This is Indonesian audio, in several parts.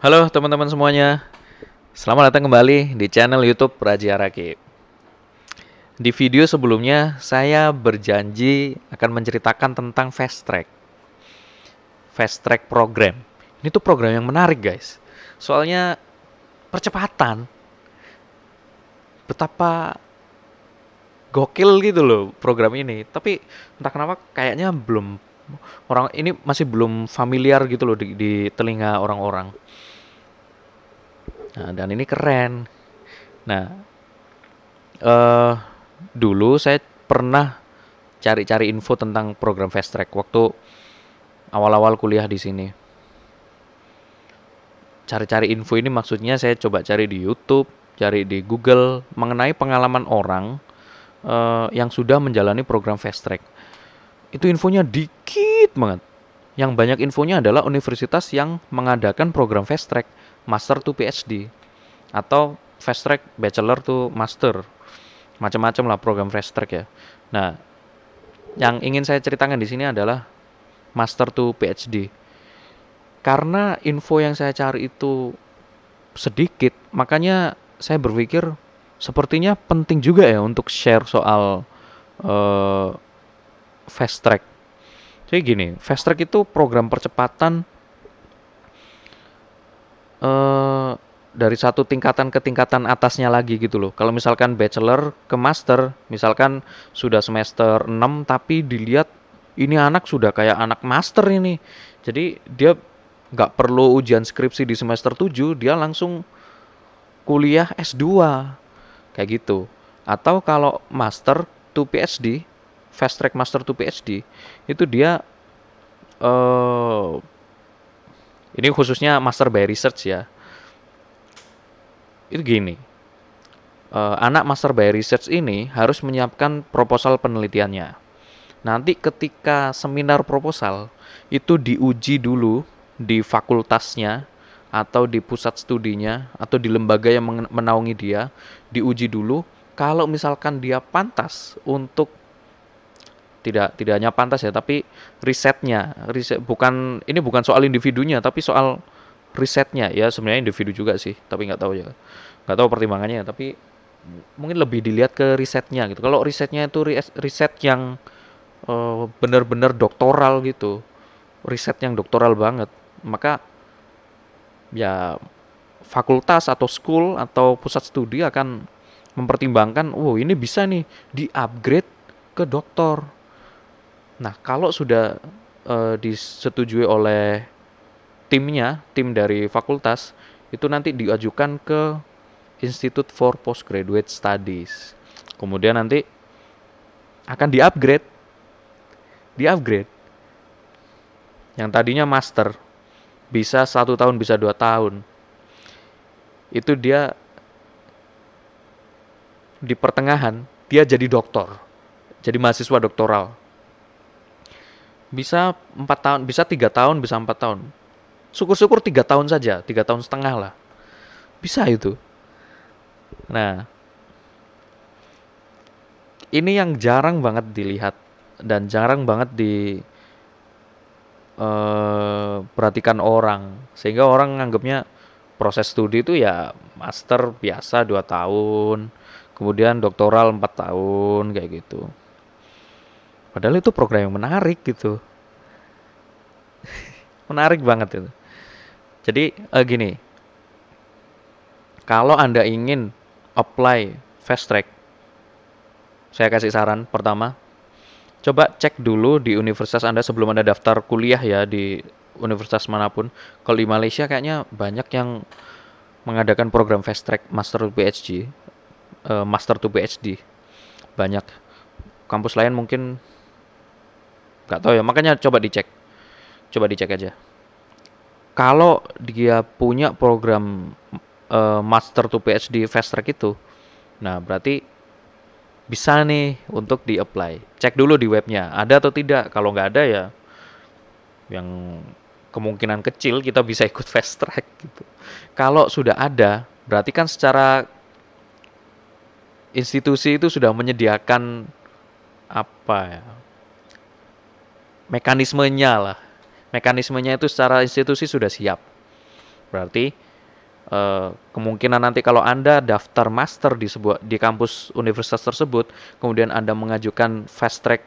Halo teman-teman semuanya, selamat datang kembali di channel YouTube Raja Araki Di video sebelumnya, saya berjanji akan menceritakan tentang fast track. Fast track program. Ini tuh program yang menarik guys. Soalnya percepatan. Betapa gokil gitu loh program ini. Tapi entah kenapa kayaknya belum orang ini masih belum familiar gitu loh di, di telinga orang-orang Nah, dan ini keren. Nah, uh, dulu saya pernah cari-cari info tentang program fast track waktu awal-awal kuliah di sini. Cari-cari info ini maksudnya saya coba cari di YouTube, cari di Google mengenai pengalaman orang uh, yang sudah menjalani program fast track. Itu infonya dikit banget. Yang banyak infonya adalah universitas yang mengadakan program fast track master to PhD atau fast track bachelor to master macam-macam lah program fast track ya nah yang ingin saya ceritakan di sini adalah master to PhD karena info yang saya cari itu sedikit makanya saya berpikir sepertinya penting juga ya untuk share soal uh, fast track jadi gini fast track itu program percepatan uh, dari satu tingkatan ke tingkatan atasnya lagi gitu loh. Kalau misalkan bachelor ke master, misalkan sudah semester 6 tapi dilihat ini anak sudah kayak anak master ini. Jadi dia nggak perlu ujian skripsi di semester 7, dia langsung kuliah S2. Kayak gitu. Atau kalau master to PhD, fast track master to PhD, itu dia eh uh, ini khususnya master by research ya itu gini uh, anak master by research ini harus menyiapkan proposal penelitiannya nanti ketika seminar proposal itu diuji dulu di fakultasnya atau di pusat studinya atau di lembaga yang menaungi dia diuji dulu kalau misalkan dia pantas untuk tidak tidak hanya pantas ya tapi risetnya riset bukan ini bukan soal individunya tapi soal risetnya ya sebenarnya individu juga sih tapi nggak tahu ya nggak tahu pertimbangannya tapi mungkin lebih dilihat ke risetnya gitu kalau risetnya itu riset yang uh, benar-benar doktoral gitu riset yang doktoral banget maka ya fakultas atau school atau pusat studi akan mempertimbangkan wow oh, ini bisa nih di upgrade ke doktor Nah, kalau sudah uh, disetujui oleh timnya, tim dari fakultas, itu nanti diajukan ke Institute for Postgraduate Studies. Kemudian nanti akan diupgrade diupgrade Yang tadinya master bisa satu tahun bisa dua tahun itu dia di pertengahan dia jadi doktor jadi mahasiswa doktoral bisa empat tahun bisa tiga tahun bisa empat tahun syukur-syukur tiga tahun saja tiga tahun setengah lah bisa itu nah ini yang jarang banget dilihat dan jarang banget di uh, perhatikan orang sehingga orang nganggapnya proses studi itu ya master biasa dua tahun kemudian doktoral empat tahun kayak gitu Padahal itu program yang menarik gitu. menarik banget itu. Jadi uh, gini, kalau Anda ingin apply fast track, saya kasih saran pertama, coba cek dulu di universitas Anda sebelum Anda daftar kuliah ya di universitas manapun. Kalau di Malaysia kayaknya banyak yang mengadakan program fast track master to PhD, uh, eh, master to PhD. Banyak kampus lain mungkin Gak tahu ya, makanya coba dicek. Coba dicek aja. Kalau dia punya program uh, master to PhD fast track itu, nah berarti bisa nih untuk di apply. Cek dulu di webnya, ada atau tidak. Kalau nggak ada ya, yang kemungkinan kecil kita bisa ikut fast track gitu. Kalau sudah ada, berarti kan secara institusi itu sudah menyediakan apa ya mekanismenya lah. Mekanismenya itu secara institusi sudah siap. Berarti Uh, kemungkinan nanti kalau Anda daftar master di sebuah di kampus universitas tersebut, kemudian Anda mengajukan fast track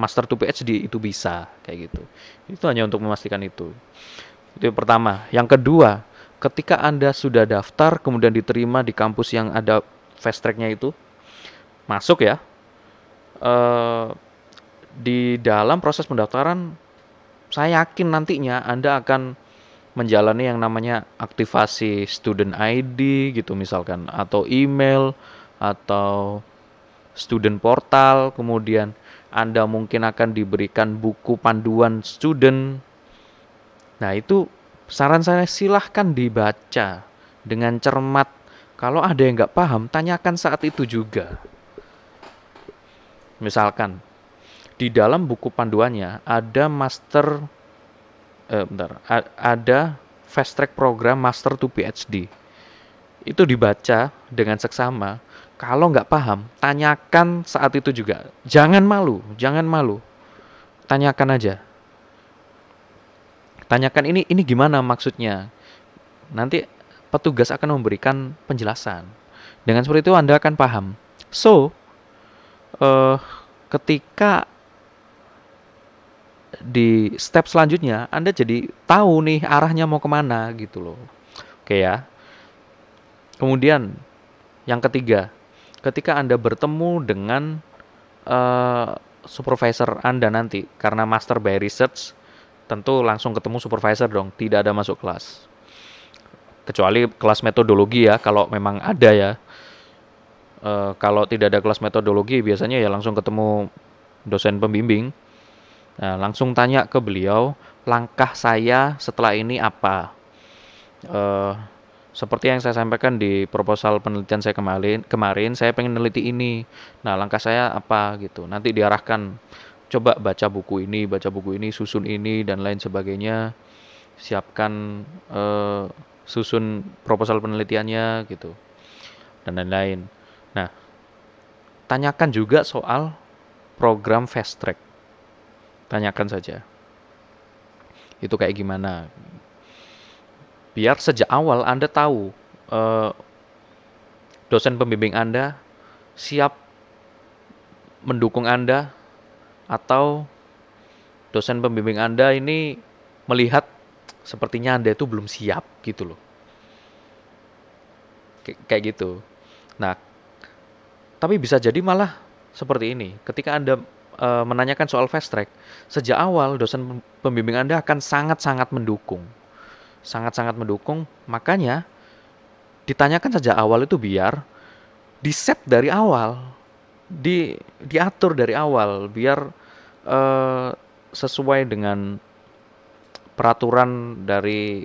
master to PhD itu bisa kayak gitu. Itu hanya untuk memastikan itu. Itu yang pertama. Yang kedua, ketika Anda sudah daftar kemudian diterima di kampus yang ada fast tracknya itu, masuk ya. Uh, di dalam proses pendaftaran saya yakin nantinya Anda akan menjalani yang namanya aktivasi student ID gitu misalkan atau email atau student portal kemudian Anda mungkin akan diberikan buku panduan student nah itu saran saya silahkan dibaca dengan cermat kalau ada yang nggak paham tanyakan saat itu juga misalkan di dalam buku panduannya ada master eh, bentar, ada fast track program master to PhD. Itu dibaca dengan seksama. Kalau nggak paham, tanyakan saat itu juga. Jangan malu, jangan malu. Tanyakan aja. Tanyakan ini ini gimana maksudnya. Nanti petugas akan memberikan penjelasan. Dengan seperti itu Anda akan paham. So, uh, ketika di step selanjutnya Anda jadi tahu nih arahnya mau kemana gitu loh. Oke ya. Kemudian yang ketiga, ketika Anda bertemu dengan uh, supervisor Anda nanti karena master by research tentu langsung ketemu supervisor dong, tidak ada masuk kelas. Kecuali kelas metodologi ya, kalau memang ada ya. Uh, kalau tidak ada kelas metodologi biasanya ya langsung ketemu dosen pembimbing. Nah, langsung tanya ke beliau, langkah saya setelah ini apa? Uh, seperti yang saya sampaikan di proposal penelitian saya kemarin, kemarin saya pengen neliti ini. Nah, langkah saya apa gitu. Nanti diarahkan coba baca buku ini, baca buku ini, susun ini dan lain sebagainya. Siapkan uh, susun proposal penelitiannya gitu. Dan lain-lain. Nah, tanyakan juga soal program fast track Tanyakan saja. Itu kayak gimana? Biar sejak awal Anda tahu eh, dosen pembimbing Anda siap mendukung Anda atau dosen pembimbing Anda ini melihat sepertinya Anda itu belum siap gitu loh. Kayak gitu. Nah, tapi bisa jadi malah seperti ini. Ketika Anda e, menanyakan soal fast track, sejak awal dosen pembimbing Anda akan sangat-sangat mendukung. Sangat-sangat mendukung, makanya ditanyakan sejak awal itu biar di set dari awal, di diatur dari awal biar e, sesuai dengan peraturan dari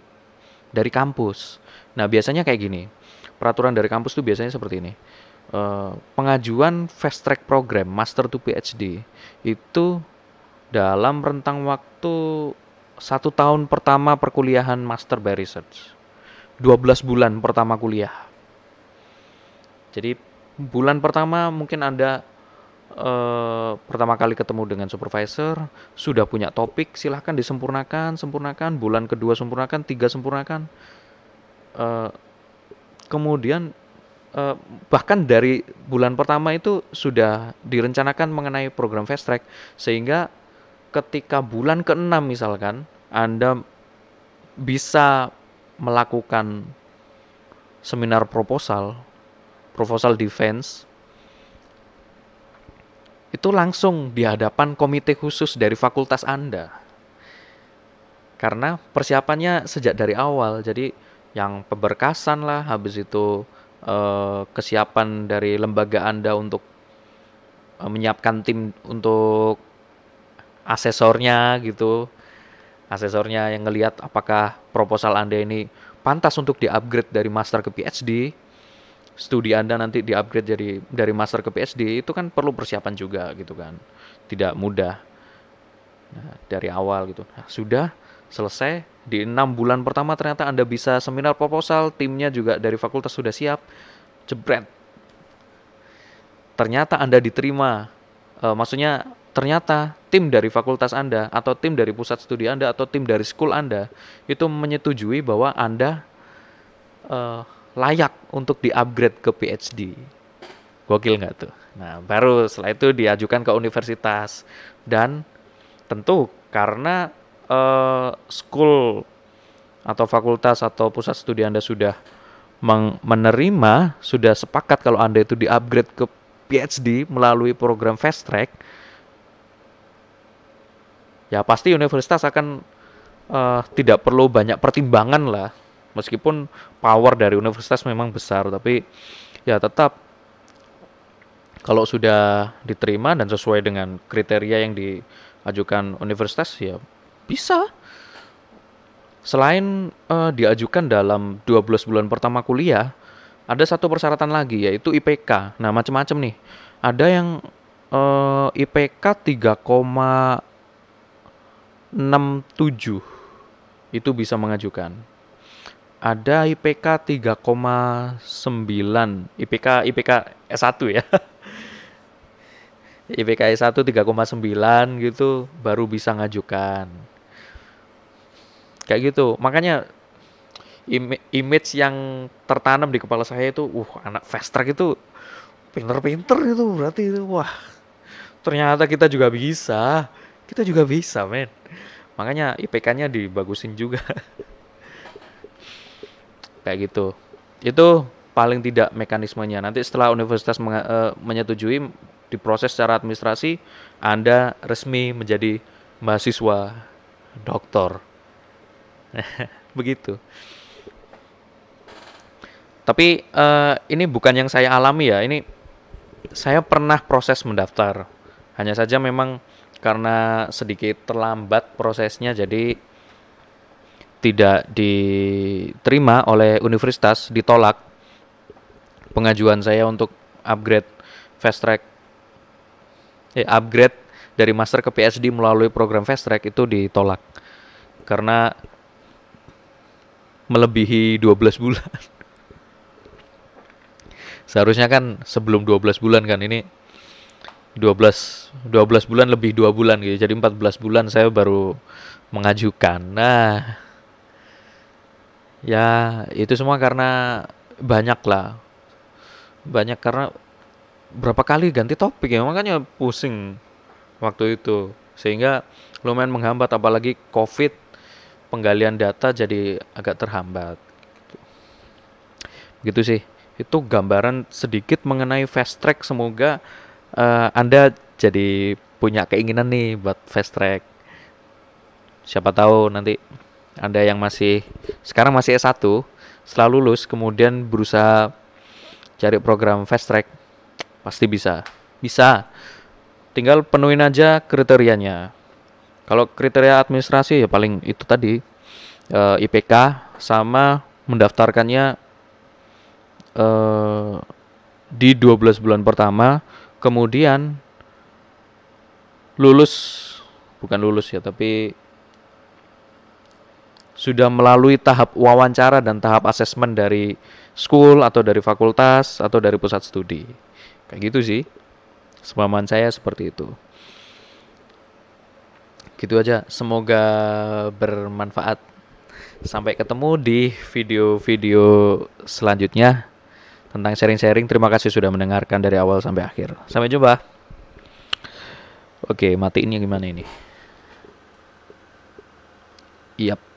dari kampus. Nah, biasanya kayak gini. Peraturan dari kampus tuh biasanya seperti ini. Eh, pengajuan fast track program master to PhD itu dalam rentang waktu satu tahun pertama perkuliahan master by research 12 bulan pertama kuliah jadi bulan pertama mungkin anda eh, pertama kali ketemu dengan supervisor sudah punya topik silahkan disempurnakan sempurnakan bulan kedua sempurnakan tiga sempurnakan eh, kemudian uh, bahkan dari bulan pertama itu sudah direncanakan mengenai program fast track sehingga ketika bulan ke-6 misalkan Anda bisa melakukan seminar proposal, proposal defense itu langsung di hadapan komite khusus dari fakultas Anda. Karena persiapannya sejak dari awal, jadi yang pemberkasan lah, habis itu Eh, kesiapan dari lembaga Anda untuk uh, menyiapkan tim untuk asesornya gitu. Asesornya yang ngelihat apakah proposal Anda ini pantas untuk di-upgrade dari master ke PhD. Studi Anda nanti di-upgrade jadi dari master ke PhD itu kan perlu persiapan juga gitu kan. Tidak mudah. Nah, dari awal gitu. Nah, sudah selesai di enam bulan pertama ternyata anda bisa seminar proposal timnya juga dari fakultas sudah siap jebret ternyata anda diterima e, maksudnya ternyata tim dari fakultas anda atau tim dari pusat studi anda atau tim dari school anda itu menyetujui bahwa anda e, layak untuk di upgrade ke PhD gokil nggak tuh nah baru setelah itu diajukan ke universitas dan tentu karena uh, school atau fakultas atau pusat studi Anda sudah menerima, sudah sepakat kalau Anda itu di-upgrade ke PhD melalui program fast track, ya pasti universitas akan uh, tidak perlu banyak pertimbangan lah. Meskipun power dari universitas memang besar, tapi ya tetap kalau sudah diterima dan sesuai dengan kriteria yang diajukan universitas ya bisa. Selain uh, diajukan dalam 12 bulan pertama kuliah, ada satu persyaratan lagi yaitu IPK. Nah, macam-macam nih. Ada yang uh, IPK 3,67 itu bisa mengajukan. Ada IPK 3,9, IPK IPK S1 ya. IPK S1 3,9 gitu baru bisa ngajukan kayak gitu makanya im image yang tertanam di kepala saya itu uh anak fast gitu, pinter-pinter itu berarti itu wah ternyata kita juga bisa kita juga bisa men makanya IPK-nya dibagusin juga kayak gitu itu paling tidak mekanismenya nanti setelah universitas men uh, eh, menyetujui diproses secara administrasi Anda resmi menjadi mahasiswa doktor begitu tapi uh, ini bukan yang saya alami ya ini saya pernah proses mendaftar hanya saja memang karena sedikit terlambat prosesnya jadi tidak diterima oleh universitas ditolak pengajuan saya untuk upgrade fast track eh, upgrade dari master ke PhD melalui program fast track itu ditolak karena melebihi 12 bulan. Seharusnya kan sebelum 12 bulan kan ini 12 12 bulan lebih 2 bulan gitu. Jadi 14 bulan saya baru mengajukan. Nah, ya itu semua karena banyak lah. Banyak karena berapa kali ganti topik ya makanya pusing waktu itu sehingga lumayan menghambat apalagi covid penggalian data jadi agak terhambat. Begitu sih. Itu gambaran sedikit mengenai fast track. Semoga uh, Anda jadi punya keinginan nih buat fast track. Siapa tahu nanti Anda yang masih sekarang masih S1, setelah lulus kemudian berusaha cari program fast track, pasti bisa. Bisa. Tinggal penuhin aja kriterianya. Kalau kriteria administrasi ya paling itu tadi uh, eh, IPK sama mendaftarkannya uh, di 12 bulan pertama, kemudian lulus bukan lulus ya, tapi sudah melalui tahap wawancara dan tahap asesmen dari school atau dari fakultas atau dari pusat studi. Kayak gitu sih. sepaman saya seperti itu gitu aja semoga bermanfaat sampai ketemu di video-video selanjutnya tentang sharing-sharing terima kasih sudah mendengarkan dari awal sampai akhir sampai jumpa oke matiin gimana ini Yap.